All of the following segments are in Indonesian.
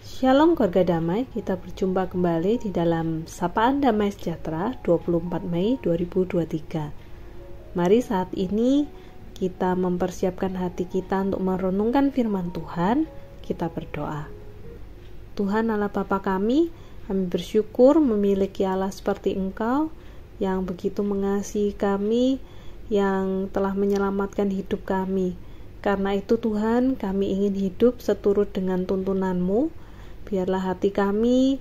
Shalom keluarga damai, kita berjumpa kembali di dalam Sapaan Damai Sejahtera 24 Mei 2023. Mari saat ini kita mempersiapkan hati kita untuk merenungkan firman Tuhan, kita berdoa. Tuhan Allah Bapa kami, kami bersyukur memiliki Allah seperti Engkau yang begitu mengasihi kami, yang telah menyelamatkan hidup kami. Karena itu Tuhan, kami ingin hidup seturut dengan tuntunanmu, Biarlah hati kami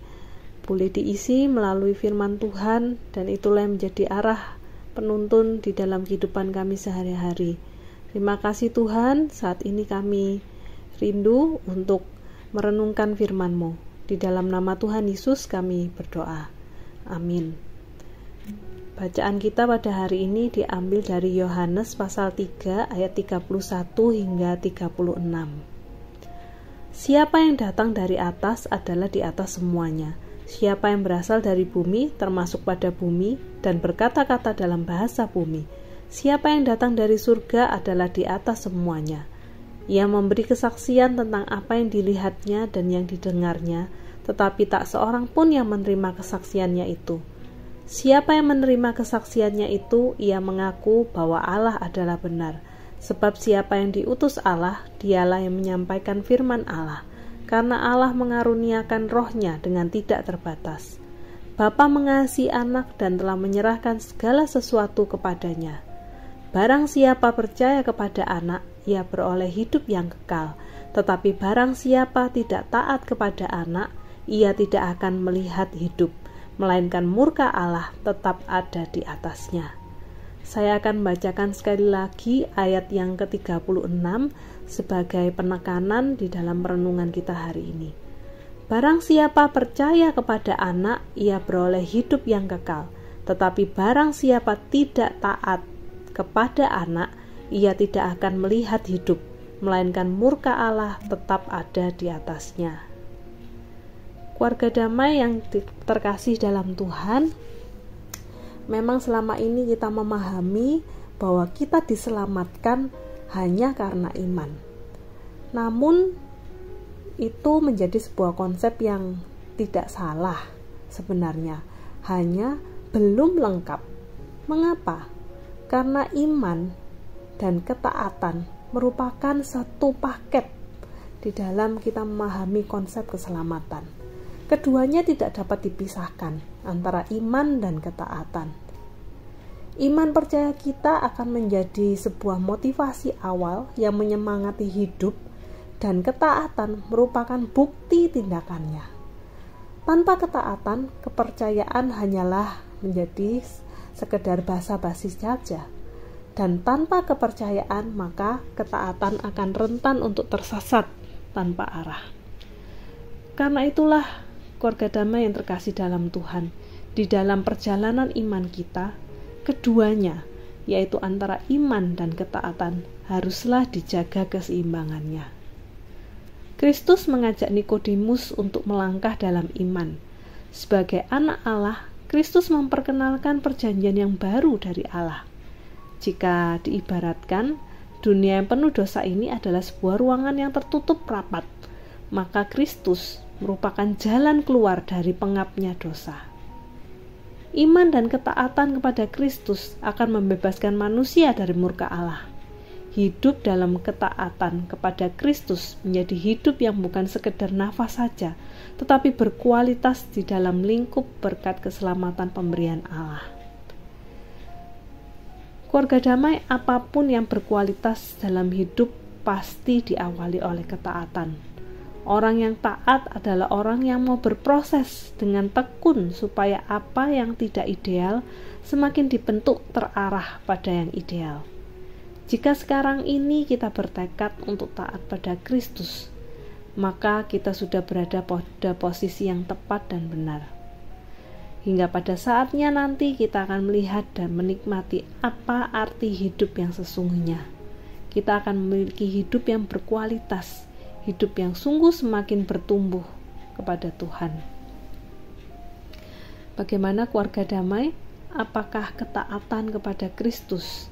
boleh diisi melalui firman Tuhan dan itulah yang menjadi arah penuntun di dalam kehidupan kami sehari-hari. Terima kasih Tuhan, saat ini kami rindu untuk merenungkan firman-Mu. Di dalam nama Tuhan Yesus kami berdoa. Amin. Bacaan kita pada hari ini diambil dari Yohanes pasal 3 ayat 31 hingga 36. Siapa yang datang dari atas adalah di atas semuanya. Siapa yang berasal dari bumi termasuk pada bumi dan berkata-kata dalam bahasa bumi. Siapa yang datang dari surga adalah di atas semuanya. Ia memberi kesaksian tentang apa yang dilihatnya dan yang didengarnya, tetapi tak seorang pun yang menerima kesaksiannya itu. Siapa yang menerima kesaksiannya itu, ia mengaku bahwa Allah adalah benar Sebab siapa yang diutus Allah, dialah yang menyampaikan firman Allah, karena Allah mengaruniakan rohnya dengan tidak terbatas. Bapa mengasihi anak dan telah menyerahkan segala sesuatu kepadanya. Barang siapa percaya kepada anak, ia beroleh hidup yang kekal. Tetapi barang siapa tidak taat kepada anak, ia tidak akan melihat hidup, melainkan murka Allah tetap ada di atasnya. Saya akan bacakan sekali lagi ayat yang ke-36 sebagai penekanan di dalam renungan kita hari ini. Barang siapa percaya kepada anak, ia beroleh hidup yang kekal. Tetapi barang siapa tidak taat kepada anak, ia tidak akan melihat hidup, melainkan murka Allah tetap ada di atasnya. Keluarga damai yang terkasih dalam Tuhan, memang selama ini kita memahami bahwa kita diselamatkan hanya karena iman. Namun, itu menjadi sebuah konsep yang tidak salah sebenarnya, hanya belum lengkap. Mengapa? Karena iman dan ketaatan merupakan satu paket di dalam kita memahami konsep keselamatan. Keduanya tidak dapat dipisahkan antara iman dan ketaatan. Iman percaya kita akan menjadi sebuah motivasi awal yang menyemangati hidup dan ketaatan merupakan bukti tindakannya. Tanpa ketaatan, kepercayaan hanyalah menjadi sekedar bahasa basis saja. Dan tanpa kepercayaan, maka ketaatan akan rentan untuk tersesat tanpa arah. Karena itulah keluarga damai yang terkasih dalam Tuhan, di dalam perjalanan iman kita, keduanya, yaitu antara iman dan ketaatan, haruslah dijaga keseimbangannya. Kristus mengajak Nikodemus untuk melangkah dalam iman. Sebagai anak Allah, Kristus memperkenalkan perjanjian yang baru dari Allah. Jika diibaratkan, dunia yang penuh dosa ini adalah sebuah ruangan yang tertutup rapat, maka Kristus merupakan jalan keluar dari pengapnya dosa. Iman dan ketaatan kepada Kristus akan membebaskan manusia dari murka Allah. Hidup dalam ketaatan kepada Kristus menjadi hidup yang bukan sekedar nafas saja, tetapi berkualitas di dalam lingkup berkat keselamatan pemberian Allah. Keluarga damai apapun yang berkualitas dalam hidup pasti diawali oleh ketaatan Orang yang taat adalah orang yang mau berproses dengan tekun supaya apa yang tidak ideal semakin dibentuk terarah pada yang ideal. Jika sekarang ini kita bertekad untuk taat pada Kristus, maka kita sudah berada pada posisi yang tepat dan benar. Hingga pada saatnya nanti kita akan melihat dan menikmati apa arti hidup yang sesungguhnya. Kita akan memiliki hidup yang berkualitas hidup yang sungguh semakin bertumbuh kepada Tuhan. Bagaimana keluarga damai? Apakah ketaatan kepada Kristus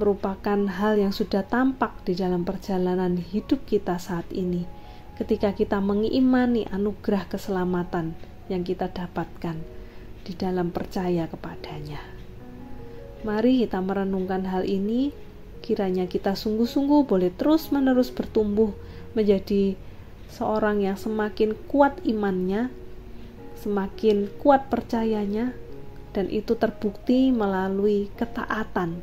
merupakan hal yang sudah tampak di dalam perjalanan hidup kita saat ini? Ketika kita mengimani anugerah keselamatan yang kita dapatkan di dalam percaya kepadanya, mari kita merenungkan hal ini Kiranya kita sungguh-sungguh boleh terus-menerus bertumbuh menjadi seorang yang semakin kuat imannya, semakin kuat percayanya, dan itu terbukti melalui ketaatan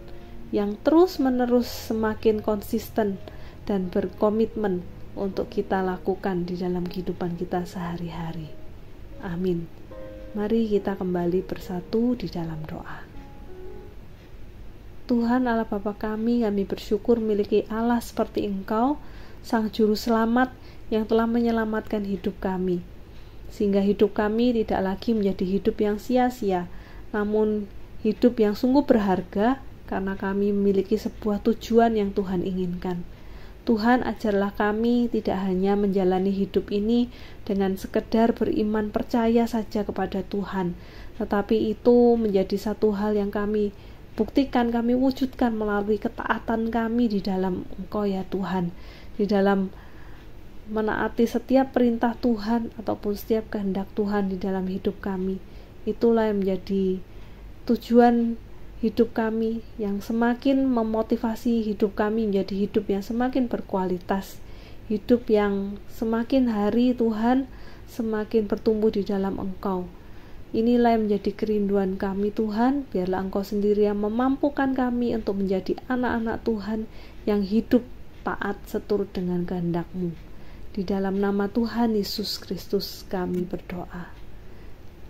yang terus-menerus semakin konsisten dan berkomitmen untuk kita lakukan di dalam kehidupan kita sehari-hari. Amin. Mari kita kembali bersatu di dalam doa. Tuhan Allah Bapa kami, kami bersyukur memiliki Allah seperti Engkau, Sang Juru Selamat yang telah menyelamatkan hidup kami. Sehingga hidup kami tidak lagi menjadi hidup yang sia-sia, namun hidup yang sungguh berharga karena kami memiliki sebuah tujuan yang Tuhan inginkan. Tuhan ajarlah kami tidak hanya menjalani hidup ini dengan sekedar beriman percaya saja kepada Tuhan, tetapi itu menjadi satu hal yang kami buktikan kami wujudkan melalui ketaatan kami di dalam Engkau ya Tuhan di dalam menaati setiap perintah Tuhan ataupun setiap kehendak Tuhan di dalam hidup kami itulah yang menjadi tujuan hidup kami yang semakin memotivasi hidup kami menjadi hidup yang semakin berkualitas hidup yang semakin hari Tuhan semakin bertumbuh di dalam Engkau Inilah yang menjadi kerinduan kami Tuhan, biarlah Engkau sendiri yang memampukan kami untuk menjadi anak-anak Tuhan yang hidup taat seturut dengan kehendak-Mu. Di dalam nama Tuhan Yesus Kristus kami berdoa.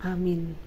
Amin.